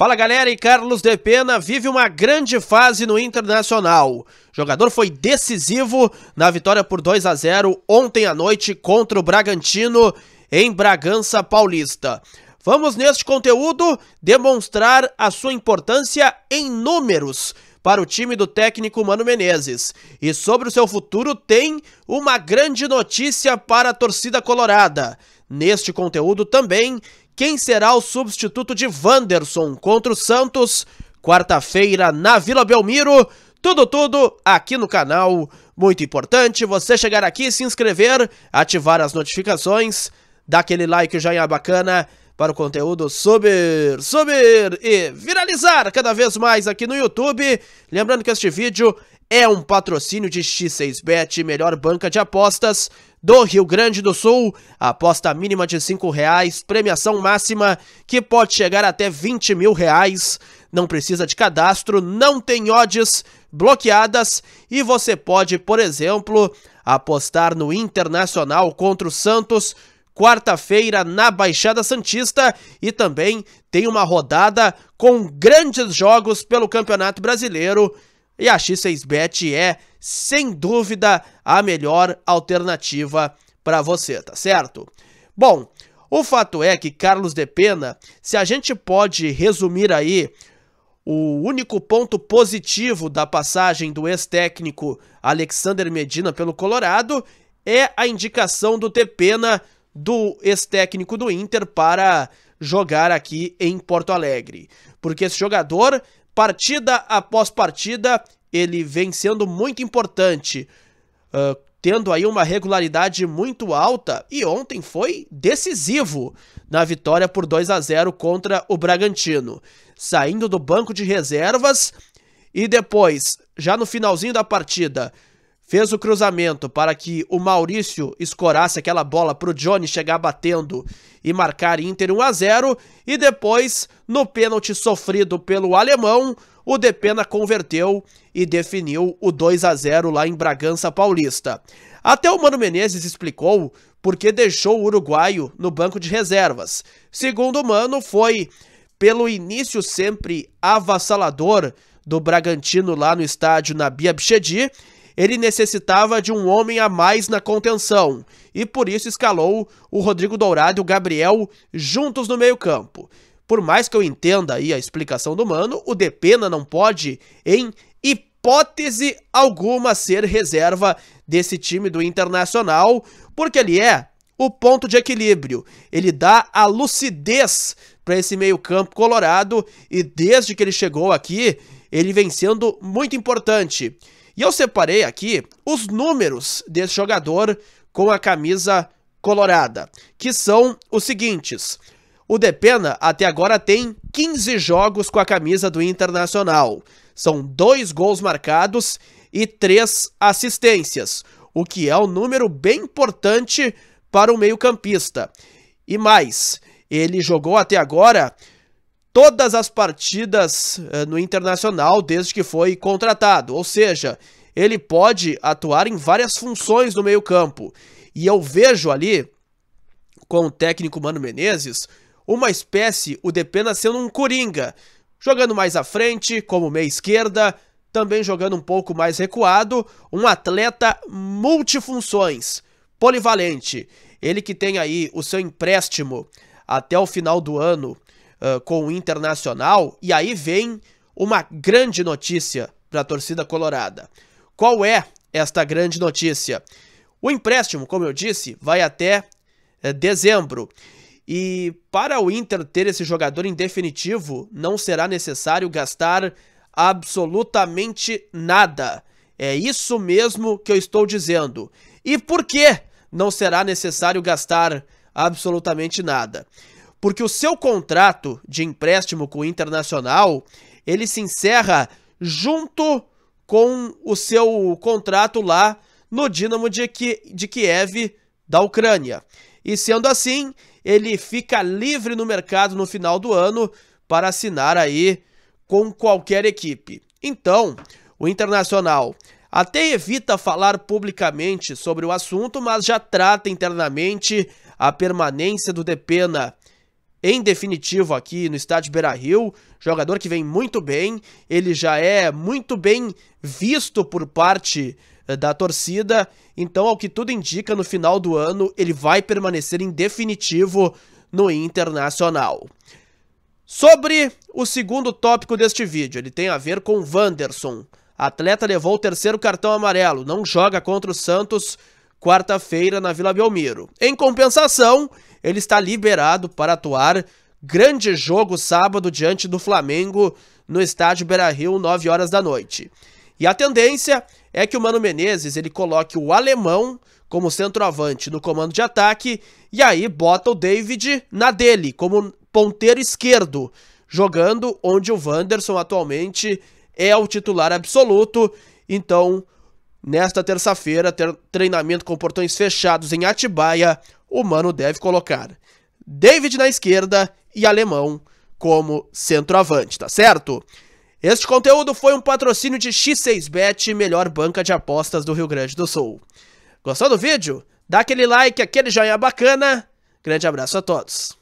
Fala galera, e Carlos De Pena vive uma grande fase no Internacional. O jogador foi decisivo na vitória por 2 a 0 ontem à noite contra o Bragantino em Bragança Paulista. Vamos neste conteúdo demonstrar a sua importância em números para o time do técnico Mano Menezes. E sobre o seu futuro tem uma grande notícia para a torcida colorada. Neste conteúdo também quem será o substituto de Wanderson contra o Santos, quarta-feira na Vila Belmiro. Tudo, tudo aqui no canal. Muito importante você chegar aqui, se inscrever, ativar as notificações, dar aquele like joinha bacana para o conteúdo subir, subir e viralizar cada vez mais aqui no YouTube. Lembrando que este vídeo é um patrocínio de X6Bet, melhor banca de apostas do Rio Grande do Sul. Aposta mínima de R$ reais, premiação máxima que pode chegar até R$ 20 mil reais. Não precisa de cadastro, não tem odds bloqueadas e você pode, por exemplo, apostar no Internacional contra o Santos quarta-feira na Baixada Santista e também tem uma rodada com grandes jogos pelo Campeonato Brasileiro e a X6Bet é, sem dúvida, a melhor alternativa para você, tá certo? Bom, o fato é que Carlos de Pena, se a gente pode resumir aí o único ponto positivo da passagem do ex-técnico Alexander Medina pelo Colorado é a indicação do Tepena do ex-técnico do Inter para jogar aqui em Porto Alegre. Porque esse jogador partida após partida, ele vem sendo muito importante, uh, tendo aí uma regularidade muito alta e ontem foi decisivo na vitória por 2 a 0 contra o Bragantino, saindo do banco de reservas e depois, já no finalzinho da partida, fez o cruzamento para que o Maurício escorasse aquela bola para o Johnny chegar batendo e marcar Inter 1 a 0 e depois no pênalti sofrido pelo alemão o Depena converteu e definiu o 2 a 0 lá em Bragança Paulista. Até o Mano Menezes explicou porque deixou o uruguaio no banco de reservas. Segundo o Mano, foi pelo início sempre avassalador do Bragantino lá no estádio na Bia Bichedi ele necessitava de um homem a mais na contenção e por isso escalou o Rodrigo Dourado e o Gabriel juntos no meio-campo. Por mais que eu entenda aí a explicação do Mano, o Depena não pode, em hipótese alguma, ser reserva desse time do Internacional, porque ele é o ponto de equilíbrio. Ele dá a lucidez para esse meio-campo colorado e desde que ele chegou aqui, ele vem sendo muito importante. E eu separei aqui os números desse jogador com a camisa colorada, que são os seguintes. O Depena até agora tem 15 jogos com a camisa do Internacional. São dois gols marcados e três assistências, o que é um número bem importante para o meio-campista. E mais, ele jogou até agora todas as partidas uh, no Internacional desde que foi contratado, ou seja, ele pode atuar em várias funções no meio-campo. E eu vejo ali, com o técnico Mano Menezes, uma espécie, o Depena sendo um coringa, jogando mais à frente, como meia esquerda, também jogando um pouco mais recuado, um atleta multifunções, polivalente. Ele que tem aí o seu empréstimo até o final do ano ah, com o Internacional. E aí vem uma grande notícia para a torcida colorada. Qual é esta grande notícia? O empréstimo, como eu disse, vai até eh, dezembro. E para o Inter ter esse jogador em definitivo, não será necessário gastar absolutamente nada. É isso mesmo que eu estou dizendo. E por que não será necessário gastar absolutamente nada? porque o seu contrato de empréstimo com o Internacional, ele se encerra junto com o seu contrato lá no Dinamo de, de Kiev da Ucrânia. E sendo assim, ele fica livre no mercado no final do ano para assinar aí com qualquer equipe. Então, o Internacional até evita falar publicamente sobre o assunto, mas já trata internamente a permanência do Depena em definitivo aqui no estádio Beira-Rio, jogador que vem muito bem, ele já é muito bem visto por parte eh, da torcida, então ao que tudo indica no final do ano ele vai permanecer em definitivo no Internacional. Sobre o segundo tópico deste vídeo, ele tem a ver com Wanderson. Atleta levou o terceiro cartão amarelo, não joga contra o Santos quarta-feira na Vila Belmiro. Em compensação, ele está liberado para atuar. Grande jogo sábado diante do Flamengo no estádio Beira-Rio, 9 horas da noite. E a tendência é que o Mano Menezes ele coloque o alemão como centroavante no comando de ataque e aí bota o David na dele como ponteiro esquerdo, jogando onde o Wanderson atualmente é o titular absoluto. Então, Nesta terça-feira, ter treinamento com portões fechados em Atibaia, o Mano deve colocar David na esquerda e Alemão como centroavante, tá certo? Este conteúdo foi um patrocínio de X6Bet, melhor banca de apostas do Rio Grande do Sul. Gostou do vídeo? Dá aquele like, aquele joinha bacana. Grande abraço a todos.